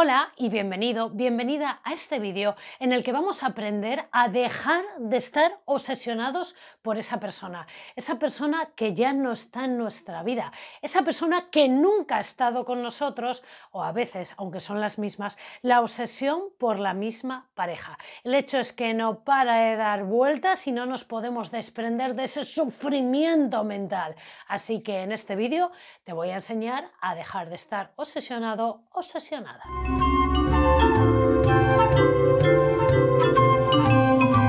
Hola y bienvenido, bienvenida a este vídeo en el que vamos a aprender a dejar de estar obsesionados por esa persona, esa persona que ya no está en nuestra vida, esa persona que nunca ha estado con nosotros o a veces, aunque son las mismas, la obsesión por la misma pareja. El hecho es que no para de dar vueltas y no nos podemos desprender de ese sufrimiento mental. Así que en este vídeo te voy a enseñar a dejar de estar obsesionado, obsesionada.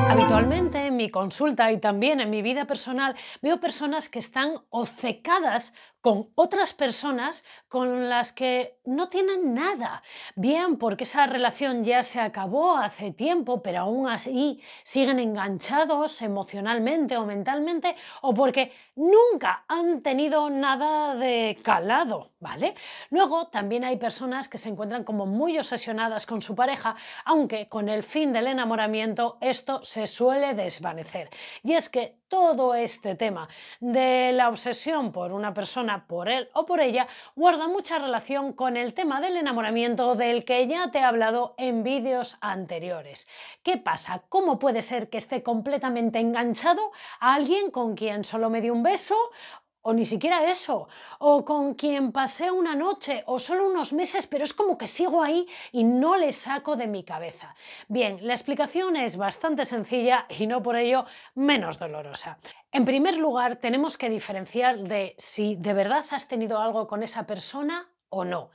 Habitualmente en mi consulta y también en mi vida personal veo personas que están obcecadas con otras personas con las que no tienen nada. Bien, porque esa relación ya se acabó hace tiempo, pero aún así siguen enganchados emocionalmente o mentalmente, o porque nunca han tenido nada de calado, ¿vale? Luego también hay personas que se encuentran como muy obsesionadas con su pareja, aunque con el fin del enamoramiento esto se suele desvanecer. Y es que todo este tema de la obsesión por una persona, por él o por ella, guarda mucha relación con el tema del enamoramiento del que ya te he hablado en vídeos anteriores. ¿Qué pasa? ¿Cómo puede ser que esté completamente enganchado a alguien con quien solo me dio un beso o ni siquiera eso, o con quien pasé una noche o solo unos meses, pero es como que sigo ahí y no le saco de mi cabeza. Bien, la explicación es bastante sencilla y no por ello menos dolorosa. En primer lugar, tenemos que diferenciar de si de verdad has tenido algo con esa persona o no.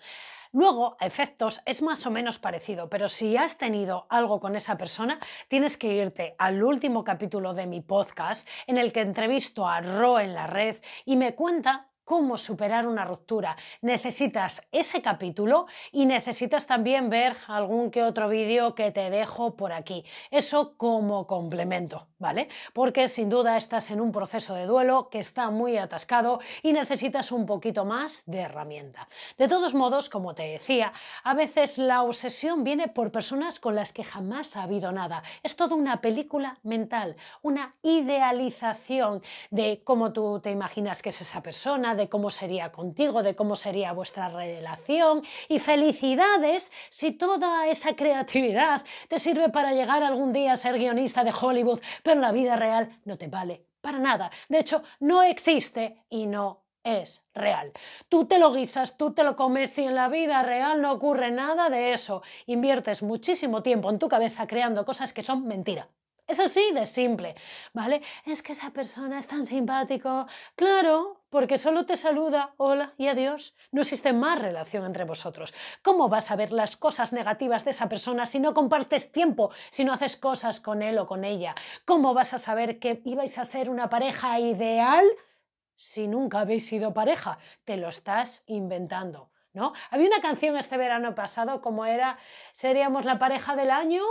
Luego, efectos es más o menos parecido, pero si has tenido algo con esa persona, tienes que irte al último capítulo de mi podcast en el que entrevisto a Ro en la red y me cuenta cómo superar una ruptura. Necesitas ese capítulo y necesitas también ver algún que otro vídeo que te dejo por aquí. Eso como complemento, ¿vale? Porque sin duda estás en un proceso de duelo que está muy atascado y necesitas un poquito más de herramienta. De todos modos, como te decía, a veces la obsesión viene por personas con las que jamás ha habido nada. Es toda una película mental, una idealización de cómo tú te imaginas que es esa persona, de cómo sería contigo, de cómo sería vuestra relación y felicidades si toda esa creatividad te sirve para llegar algún día a ser guionista de Hollywood, pero la vida real no te vale para nada. De hecho, no existe y no es real. Tú te lo guisas, tú te lo comes y en la vida real no ocurre nada de eso. Inviertes muchísimo tiempo en tu cabeza creando cosas que son mentira. Eso sí, de simple, ¿vale? Es que esa persona es tan simpático. Claro, porque solo te saluda, hola y adiós. No existe más relación entre vosotros. ¿Cómo vas a ver las cosas negativas de esa persona si no compartes tiempo, si no haces cosas con él o con ella? ¿Cómo vas a saber que ibais a ser una pareja ideal si nunca habéis sido pareja? Te lo estás inventando, ¿no? Había una canción este verano pasado como era, seríamos la pareja del año,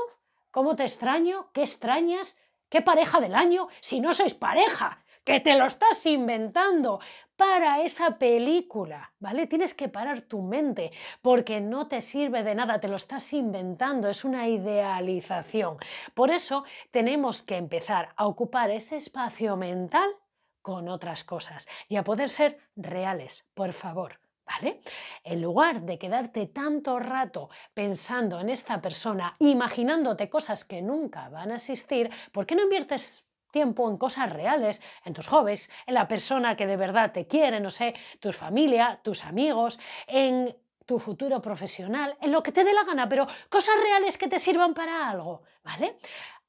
¿Cómo te extraño? ¿Qué extrañas? ¿Qué pareja del año? Si no sois pareja, que te lo estás inventando para esa película, ¿vale? Tienes que parar tu mente porque no te sirve de nada, te lo estás inventando, es una idealización. Por eso tenemos que empezar a ocupar ese espacio mental con otras cosas y a poder ser reales, por favor. ¿Vale? En lugar de quedarte tanto rato pensando en esta persona, imaginándote cosas que nunca van a existir, ¿por qué no inviertes tiempo en cosas reales, en tus hobbies, en la persona que de verdad te quiere, no sé, tu familia, tus amigos, en tu futuro profesional, en lo que te dé la gana, pero cosas reales que te sirvan para algo, ¿vale?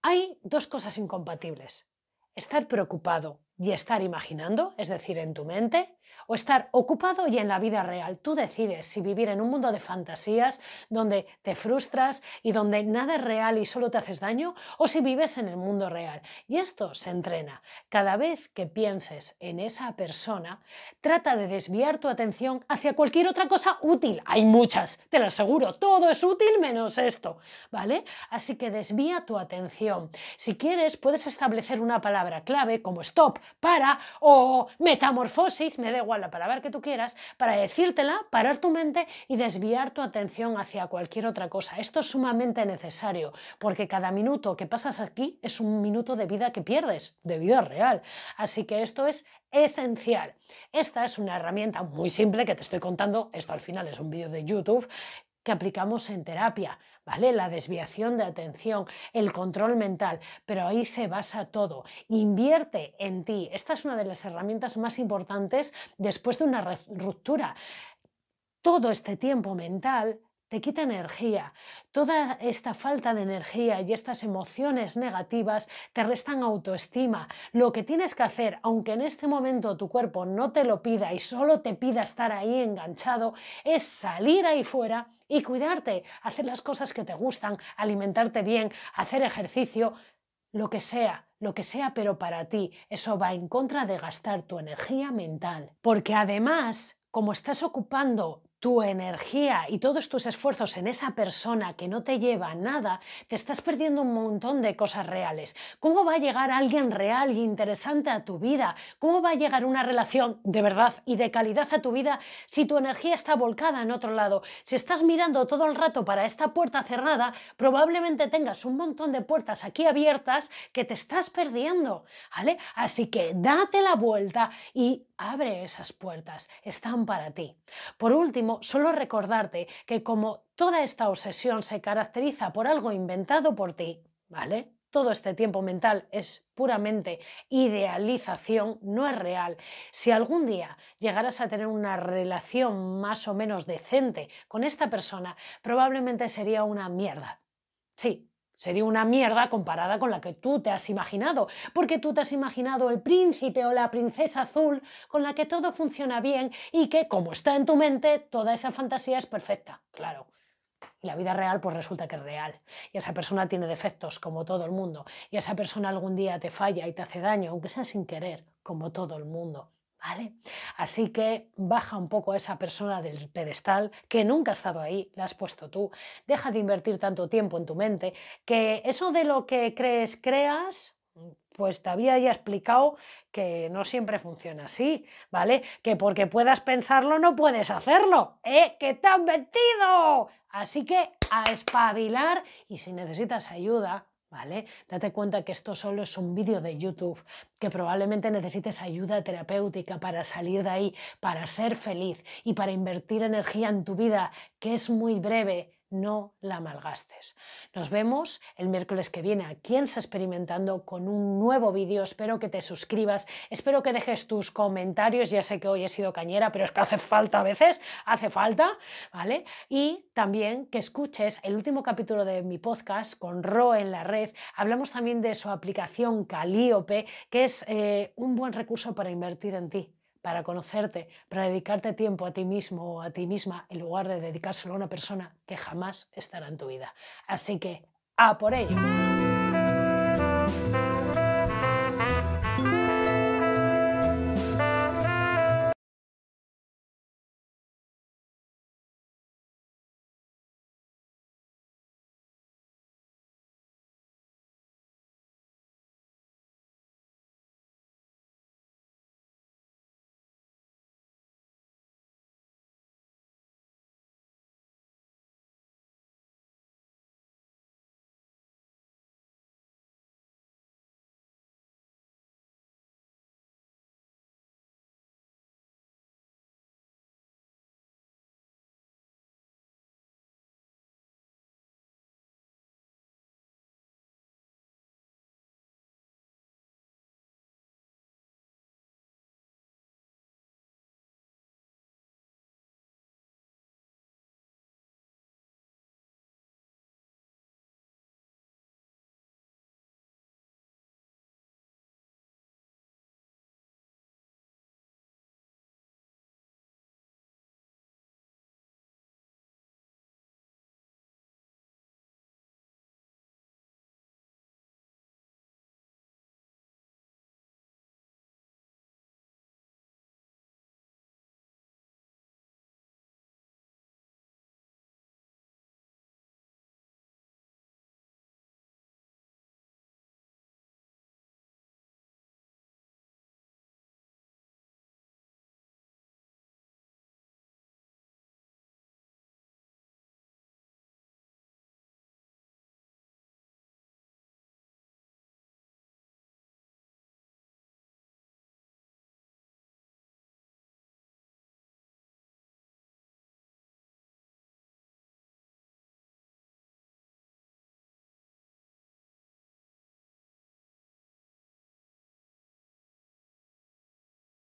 Hay dos cosas incompatibles. Estar preocupado y estar imaginando, es decir, en tu mente, o estar ocupado y en la vida real. Tú decides si vivir en un mundo de fantasías donde te frustras y donde nada es real y solo te haces daño o si vives en el mundo real. Y esto se entrena. Cada vez que pienses en esa persona, trata de desviar tu atención hacia cualquier otra cosa útil. Hay muchas, te lo aseguro, todo es útil menos esto, ¿vale? Así que desvía tu atención. Si quieres, puedes establecer una palabra clave como stop, para o metamorfosis, me igual la palabra que tú quieras, para decírtela, parar tu mente y desviar tu atención hacia cualquier otra cosa. Esto es sumamente necesario, porque cada minuto que pasas aquí es un minuto de vida que pierdes, de vida real. Así que esto es esencial. Esta es una herramienta muy simple que te estoy contando, esto al final es un vídeo de YouTube, que aplicamos en terapia. ¿vale? La desviación de atención, el control mental, pero ahí se basa todo. Invierte en ti. Esta es una de las herramientas más importantes después de una ruptura. Todo este tiempo mental te quita energía. Toda esta falta de energía y estas emociones negativas te restan autoestima. Lo que tienes que hacer, aunque en este momento tu cuerpo no te lo pida y solo te pida estar ahí enganchado, es salir ahí fuera y cuidarte, hacer las cosas que te gustan, alimentarte bien, hacer ejercicio, lo que sea, lo que sea, pero para ti. Eso va en contra de gastar tu energía mental. Porque además, como estás ocupando tu energía y todos tus esfuerzos en esa persona que no te lleva nada, te estás perdiendo un montón de cosas reales. ¿Cómo va a llegar alguien real y interesante a tu vida? ¿Cómo va a llegar una relación de verdad y de calidad a tu vida si tu energía está volcada en otro lado? Si estás mirando todo el rato para esta puerta cerrada, probablemente tengas un montón de puertas aquí abiertas que te estás perdiendo, ¿vale? Así que date la vuelta y abre esas puertas, están para ti. Por último, solo recordarte que como toda esta obsesión se caracteriza por algo inventado por ti, ¿vale? Todo este tiempo mental es puramente idealización, no es real. Si algún día llegaras a tener una relación más o menos decente con esta persona, probablemente sería una mierda. Sí, Sería una mierda comparada con la que tú te has imaginado, porque tú te has imaginado el príncipe o la princesa azul con la que todo funciona bien y que, como está en tu mente, toda esa fantasía es perfecta, claro. Y la vida real, pues resulta que es real. Y esa persona tiene defectos, como todo el mundo. Y esa persona algún día te falla y te hace daño, aunque sea sin querer, como todo el mundo. ¿Vale? Así que baja un poco a esa persona del pedestal que nunca ha estado ahí, la has puesto tú. Deja de invertir tanto tiempo en tu mente, que eso de lo que crees, creas, pues te había ya explicado que no siempre funciona así, ¿vale? Que porque puedas pensarlo no puedes hacerlo, ¿eh? ¡Que te han metido! Así que a espabilar y si necesitas ayuda, ¿vale? Date cuenta que esto solo es un vídeo de YouTube, que probablemente necesites ayuda terapéutica para salir de ahí, para ser feliz y para invertir energía en tu vida, que es muy breve no la malgastes. Nos vemos el miércoles que viene aquí en Se Experimentando con un nuevo vídeo. Espero que te suscribas, espero que dejes tus comentarios. Ya sé que hoy he sido cañera, pero es que hace falta a veces, hace falta, ¿vale? Y también que escuches el último capítulo de mi podcast con Ro en la red. Hablamos también de su aplicación Calíope, que es eh, un buen recurso para invertir en ti para conocerte, para dedicarte tiempo a ti mismo o a ti misma, en lugar de dedicárselo a una persona que jamás estará en tu vida. Así que, a por ello.